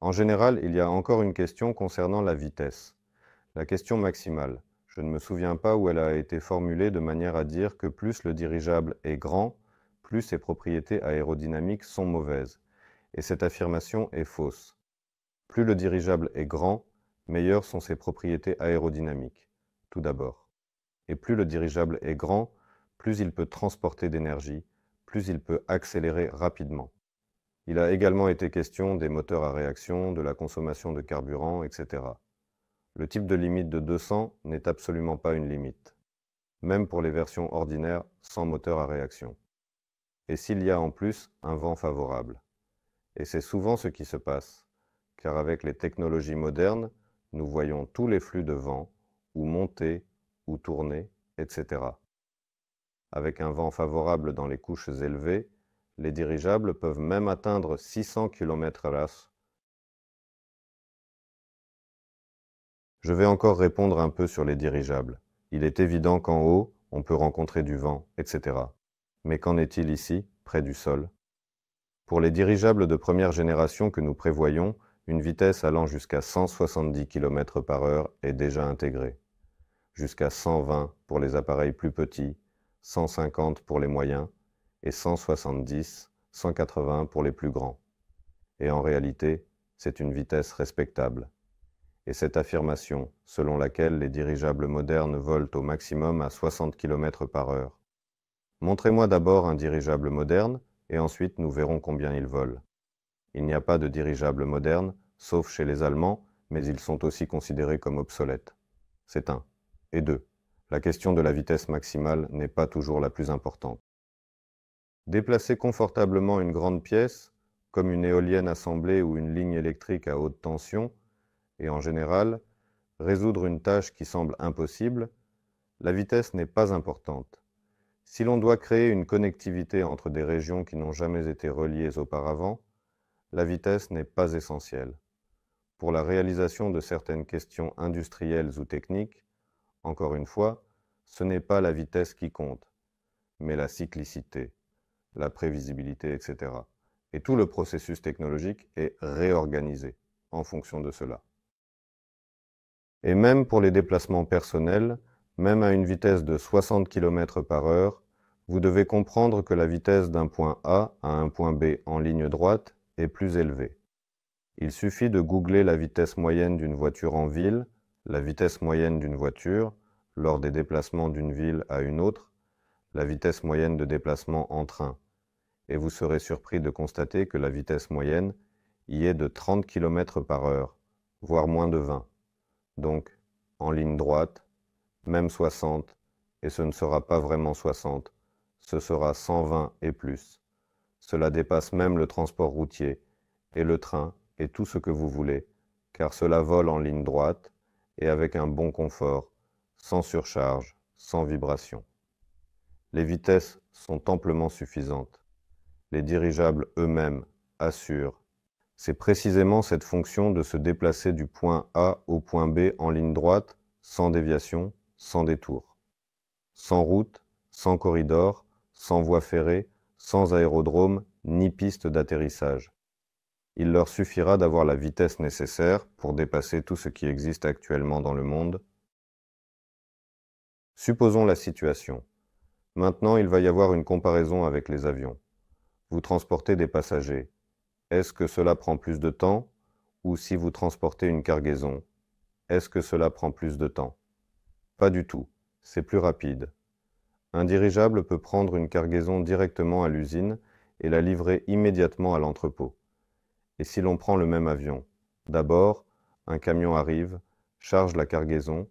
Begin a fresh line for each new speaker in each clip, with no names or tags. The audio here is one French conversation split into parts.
En général, il y a encore une question concernant la vitesse. La question maximale. Je ne me souviens pas où elle a été formulée de manière à dire que plus le dirigeable est grand, plus ses propriétés aérodynamiques sont mauvaises. Et cette affirmation est fausse. Plus le dirigeable est grand, meilleures sont ses propriétés aérodynamiques, tout d'abord. Et plus le dirigeable est grand, plus il peut transporter d'énergie, plus il peut accélérer rapidement. Il a également été question des moteurs à réaction, de la consommation de carburant, etc. Le type de limite de 200 n'est absolument pas une limite, même pour les versions ordinaires sans moteur à réaction. Et s'il y a en plus un vent favorable. Et c'est souvent ce qui se passe, car avec les technologies modernes, nous voyons tous les flux de vent, ou monter, ou tourner, etc. Avec un vent favorable dans les couches élevées, les dirigeables peuvent même atteindre 600 km h Je vais encore répondre un peu sur les dirigeables. Il est évident qu'en haut, on peut rencontrer du vent, etc. Mais qu'en est-il ici, près du sol Pour les dirigeables de première génération que nous prévoyons, une vitesse allant jusqu'à 170 km par heure est déjà intégrée. Jusqu'à 120 pour les appareils plus petits, 150 pour les moyens, et 170, 180 pour les plus grands. Et en réalité, c'est une vitesse respectable. Et cette affirmation, selon laquelle les dirigeables modernes volent au maximum à 60 km par heure. Montrez-moi d'abord un dirigeable moderne, et ensuite nous verrons combien il vole. Il n'y a pas de dirigeable moderne, sauf chez les Allemands, mais ils sont aussi considérés comme obsolètes. C'est un. Et deux. La question de la vitesse maximale n'est pas toujours la plus importante. Déplacer confortablement une grande pièce, comme une éolienne assemblée ou une ligne électrique à haute tension, et en général, résoudre une tâche qui semble impossible, la vitesse n'est pas importante. Si l'on doit créer une connectivité entre des régions qui n'ont jamais été reliées auparavant, la vitesse n'est pas essentielle. Pour la réalisation de certaines questions industrielles ou techniques, encore une fois, ce n'est pas la vitesse qui compte, mais la cyclicité la prévisibilité, etc. Et tout le processus technologique est réorganisé en fonction de cela. Et même pour les déplacements personnels, même à une vitesse de 60 km par heure, vous devez comprendre que la vitesse d'un point A à un point B en ligne droite est plus élevée. Il suffit de googler la vitesse moyenne d'une voiture en ville, la vitesse moyenne d'une voiture, lors des déplacements d'une ville à une autre, la vitesse moyenne de déplacement en train, et vous serez surpris de constater que la vitesse moyenne y est de 30 km par heure, voire moins de 20. Donc, en ligne droite, même 60, et ce ne sera pas vraiment 60, ce sera 120 et plus. Cela dépasse même le transport routier, et le train, et tout ce que vous voulez, car cela vole en ligne droite, et avec un bon confort, sans surcharge, sans vibration. Les vitesses sont amplement suffisantes. Les dirigeables eux-mêmes assurent. C'est précisément cette fonction de se déplacer du point A au point B en ligne droite, sans déviation, sans détour. Sans route, sans corridor, sans voie ferrée, sans aérodrome, ni piste d'atterrissage. Il leur suffira d'avoir la vitesse nécessaire pour dépasser tout ce qui existe actuellement dans le monde. Supposons la situation. Maintenant, il va y avoir une comparaison avec les avions. Vous transportez des passagers. Est-ce que cela prend plus de temps Ou si vous transportez une cargaison, est-ce que cela prend plus de temps Pas du tout, c'est plus rapide. Un dirigeable peut prendre une cargaison directement à l'usine et la livrer immédiatement à l'entrepôt. Et si l'on prend le même avion D'abord, un camion arrive, charge la cargaison,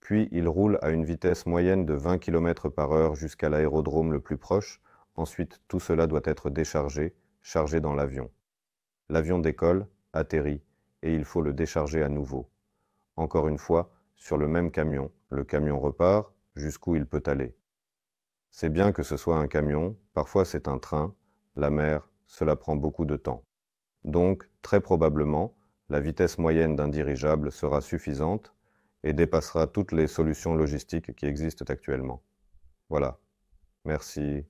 puis il roule à une vitesse moyenne de 20 km par heure jusqu'à l'aérodrome le plus proche, ensuite tout cela doit être déchargé, chargé dans l'avion. L'avion décolle, atterrit, et il faut le décharger à nouveau. Encore une fois, sur le même camion, le camion repart jusqu'où il peut aller. C'est bien que ce soit un camion, parfois c'est un train, la mer, cela prend beaucoup de temps. Donc, très probablement, la vitesse moyenne d'un dirigeable sera suffisante et dépassera toutes les solutions logistiques qui existent actuellement. Voilà. Merci.